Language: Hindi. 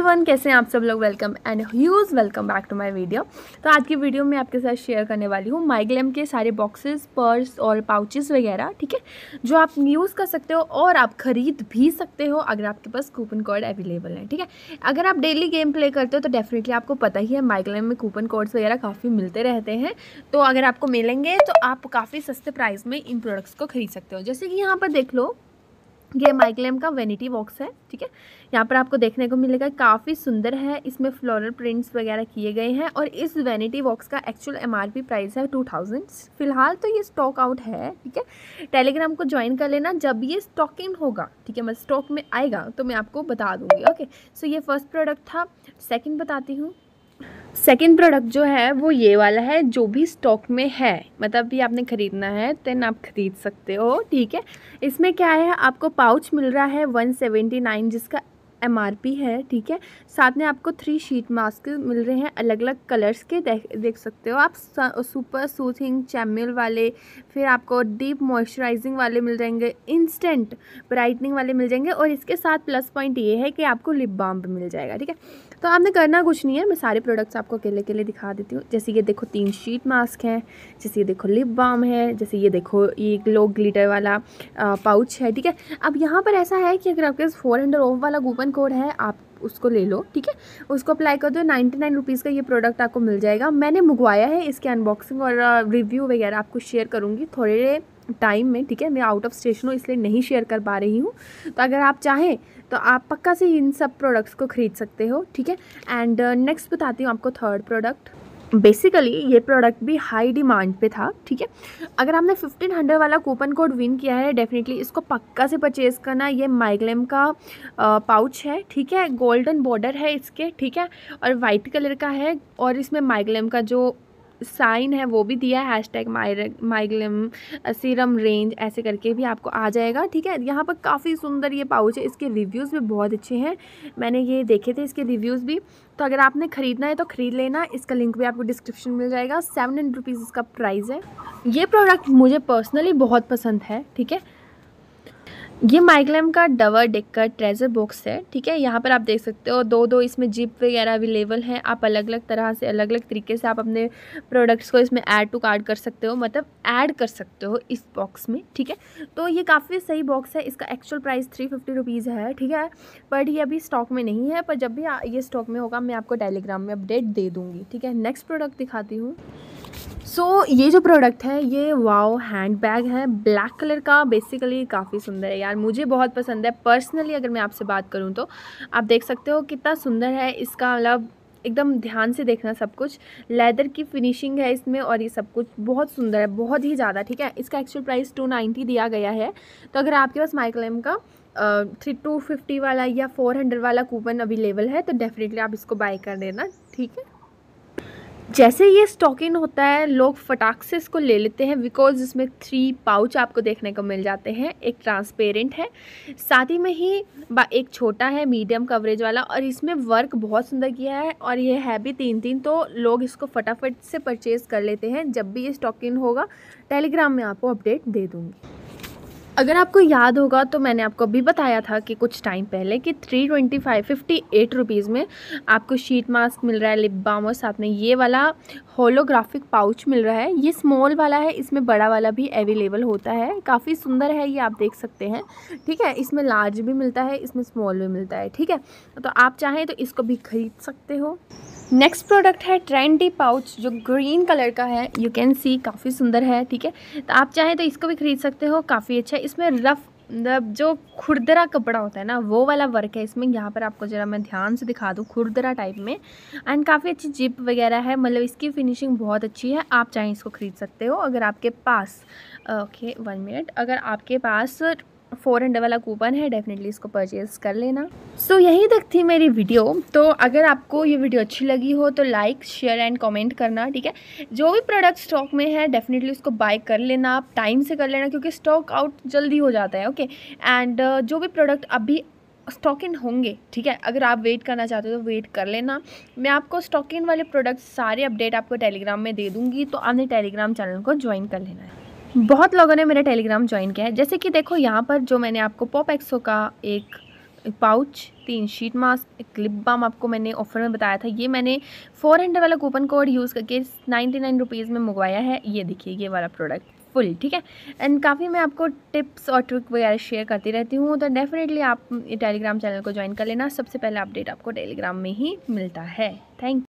एवरीवन कैसे हैं आप सब लोग welcome and huge welcome back to my video तो आज की वीडियो में आपके साथ शेयर करने वाली हूँ माइग्लैम के सारे बॉक्सेस पर्स और पाउचेस वगैरह ठीक है जो आप यूज़ कर सकते हो और आप खरीद भी सकते हो अगर आपके पास कूपन कोड अवेलेबल है ठीक है अगर आप डेली गेम प्ले करते हो तो डेफिनेटली आपको पता ही है माइग्लैम में कूपन कोड्स वगैरह काफ़ी मिलते रहते हैं तो अगर आपको मिलेंगे तो आप काफ़ी सस्ते प्राइस में इन प्रोडक्ट्स को खरीद सकते हो जैसे कि यहाँ पर देख लो ये माइक्लेम का वेनिटी बॉक्स है ठीक है यहाँ पर आपको देखने को मिलेगा काफ़ी सुंदर है इसमें फ्लोरल प्रिंट्स वगैरह किए गए हैं और इस वेनिटी बॉक्स का एक्चुअल एमआरपी प्राइस है टू थाउजेंड फिलहाल तो ये स्टॉक आउट है ठीक है टेलीग्राम को ज्वाइन कर लेना जब ये स्टॉकिंग होगा ठीक है मैं स्टॉक में आएगा तो मैं आपको बता दूँगी ओके सो ये फर्स्ट प्रोडक्ट था सेकेंड बताती हूँ सेकेंड प्रोडक्ट जो है वो ये वाला है जो भी स्टॉक में है मतलब भी आपने ख़रीदना है देन आप ख़रीद सकते हो ठीक है इसमें क्या है आपको पाउच मिल रहा है वन सेवेंटी नाइन जिसका एम है ठीक है साथ में आपको थ्री शीट मास्क मिल रहे हैं अलग अलग कलर्स के देख देख सकते हो आप सुपर सूथिंग चैमिल वाले फिर आपको डीप मॉइस्चराइजिंग वाले मिल जाएंगे इंस्टेंट ब्राइटनिंग वाले मिल जाएंगे और इसके साथ प्लस पॉइंट ये है कि आपको लिप बाम भी मिल जाएगा ठीक है तो आपने करना कुछ नहीं है मैं सारे प्रोडक्ट्स आपको अकेले अकेले दिखा देती हूँ जैसे ये देखो तीन शीट मास्क हैं जैसे ये देखो लिप बाम है जैसे ये देखो ये ग्लो ग्लिटर वाला पाउच है ठीक है अब यहाँ पर ऐसा है कि अगर आपके फोर हंड्रेड ऑफ वाला कूपन कूपन कोड है आप उसको ले लो ठीक है उसको अप्लाई कर दो नाइन्टी नाइन रुपीज़ का ये प्रोडक्ट आपको मिल जाएगा मैंने मंगवाया है इसके अनबॉक्सिंग और रिव्यू वगैरह आपको शेयर करूँगी थोड़े टाइम में ठीक है मैं आउट ऑफ स्टेशन हूँ इसलिए नहीं शेयर कर पा रही हूँ तो अगर आप चाहें तो आप पक्का से इन सब प्रोडक्ट्स को ख़रीद सकते हो ठीक है एंड नेक्स्ट बताती हूँ आपको थर्ड प्रोडक्ट बेसिकली ये प्रोडक्ट भी हाई डिमांड पे था ठीक है अगर आपने 1500 वाला कूपन कोड विन किया है डेफिनेटली इसको पक्का से परचेज़ करना ये माइग्लेम का आ, पाउच है ठीक है गोल्डन बॉर्डर है इसके ठीक है और वाइट कलर का है और इसमें माइग्लेम का जो साइन है वो भी दिया है hashtag MyGlamm serum range ऐसे करके भी आपको आ जाएगा ठीक है यहाँ पर काफ़ी सुंदर ये पाउच है इसके रिव्यूज़ भी बहुत अच्छे हैं मैंने ये देखे थे इसके रिव्यूज़ भी तो अगर आपने ख़रीदना है तो ख़रीद लेना इसका लिंक भी आपको डिस्क्रिप्शन मिल जाएगा सेवन हंड्रेड रुपीज़ इसका प्राइस है ये प्रोडक्ट मुझे पर्सनली बहुत पसंद है ठीक है ये माइग्लैम का डवर डेक्कर ट्रेजर बॉक्स है ठीक है यहाँ पर आप देख सकते हो दो दो इसमें जिप वगैरह अवेलेबल हैं आप अलग अलग तरह से अलग अलग तरीके से आप अपने प्रोडक्ट्स को इसमें ऐड टू कार्ड कर सकते हो मतलब ऐड कर सकते हो इस बॉक्स में ठीक है तो ये काफ़ी सही बॉक्स है इसका actual price three fifty rupees है ठीक है बट ये अभी स्टॉक में नहीं है पर जब भी ये स्टॉक में होगा मैं आपको टेलीग्राम में अपडेट दे दूँगी ठीक है नेक्स्ट प्रोडक्ट दिखाती हूँ सो so, ये जो प्रोडक्ट है ये वाओ हैंड बैग है ब्लैक कलर का बेसिकली काफ़ी सुंदर है यार मुझे बहुत पसंद है पर्सनली अगर मैं आपसे बात करूँ तो आप देख सकते हो कितना सुंदर है इसका मतलब एकदम ध्यान से देखना सब कुछ लेदर की फिनिशिंग है इसमें और ये सब कुछ बहुत सुंदर है बहुत ही ज़्यादा ठीक है इसका एक्चुअल प्राइस टू नाइन्टी दिया गया है तो अगर आपके पास माइकल एम का थ्री टू फिफ्टी वाला या फोर हंड्रेड वाला कूपन अवेलेबल है तो डेफिनेटली आप इसको बाय कर देना ठीक है जैसे ये स्टॉक इन होता है लोग फटाक से इसको ले लेते हैं बिकॉज इसमें थ्री पाउच आपको देखने को मिल जाते हैं एक ट्रांसपेरेंट है साथ ही में ही एक छोटा है मीडियम कवरेज वाला और इसमें वर्क बहुत सुंदर किया है और ये है भी तीन तीन तो लोग इसको फटाफट से परचेज़ कर लेते हैं जब भी ये स्टॉक इन होगा टेलीग्राम में आपको अपडेट दे दूँगी अगर आपको याद होगा तो मैंने आपको अभी बताया था कि कुछ टाइम पहले कि three twenty five fifty eight rupees में आपको शीट मास्क मिल रहा है लिप बाम और साथ में ये वाला होलोग्राफिक पाउच मिल रहा है ये स्मॉल वाला है इसमें बड़ा वाला भी अवेलेबल होता है काफ़ी सुंदर है ये आप देख सकते हैं ठीक है इसमें लार्ज भी मिलता है इसमें स्मॉल भी मिलता है ठीक है तो आप चाहें तो इसको भी खरीद सकते हो नेक्स्ट प्रोडक्ट है ट्रेंडी पाउच जो ग्रीन कलर का है यू कैन सी काफ़ी सुंदर है ठीक है तो आप चाहें तो इसको भी खरीद सकते हो काफ़ी अच्छा है इसमें रफ़ मतलब जो खुरदरा कपड़ा होता है ना वो वाला वर्क है इसमें यहाँ पर आपको ज़रा मैं ध्यान से दिखा दूँ खुरदरा टाइप में एंड काफ़ी अच्छी जिप वगैरह है मतलब इसकी फिनिशिंग बहुत अच्छी है आप चाहें इसको ख़रीद सकते हो अगर आपके पास ओके वन मिनट अगर आपके पास फोर हंड्रेड वाला कूपन है डेफिनेटली इसको परचेज़ कर लेना सो so, यहीं तक थी मेरी वीडियो तो अगर आपको ये वीडियो अच्छी लगी हो तो लाइक शेयर एंड कमेंट करना ठीक है जो भी प्रोडक्ट स्टॉक में है डेफिनेटली उसको बाय कर लेना आप टाइम से कर लेना क्योंकि स्टॉक आउट जल्दी हो जाता है ओके एंड uh, जो भी प्रोडक्ट अभी स्टॉक इन होंगे ठीक है अगर आप वेट करना चाहते हो तो वेट कर लेना मैं आपको स्टॉक इन वाले प्रोडक्ट सारे अपडेट आपको टेलीग्राम में दे दूँगी तो आपने टेलीग्राम चैनल को ज्वाइन कर लेना है बहुत लोगों ने मेरा टेलीग्राम ज्वाइन किया है जैसे कि देखो यहाँ पर जो मैंने आपको पॉप एक्सो का एक पाउच तीन शीट मास्क एक लिप बाम आपको मैंने ऑफर में बताया था ये मैंने फोर हंड्रेड वाला कूपन कोड यूज़ करके नाइन्टी नाइन रुपीज़ में मंगवाया है ये देखिए ये वाला प्रोडक्ट फुल ठीक है एंड काफ़ी मैं आपको टिप्स और ट्रिक वगैरह शेयर करती रहती हूँ तो डेफिनेटली आप टेलीग्राम चैनल को ज्वाइन कर लेना सबसे पहले अपडेट आपको टेलीग्राम में ही मिलता है थैंक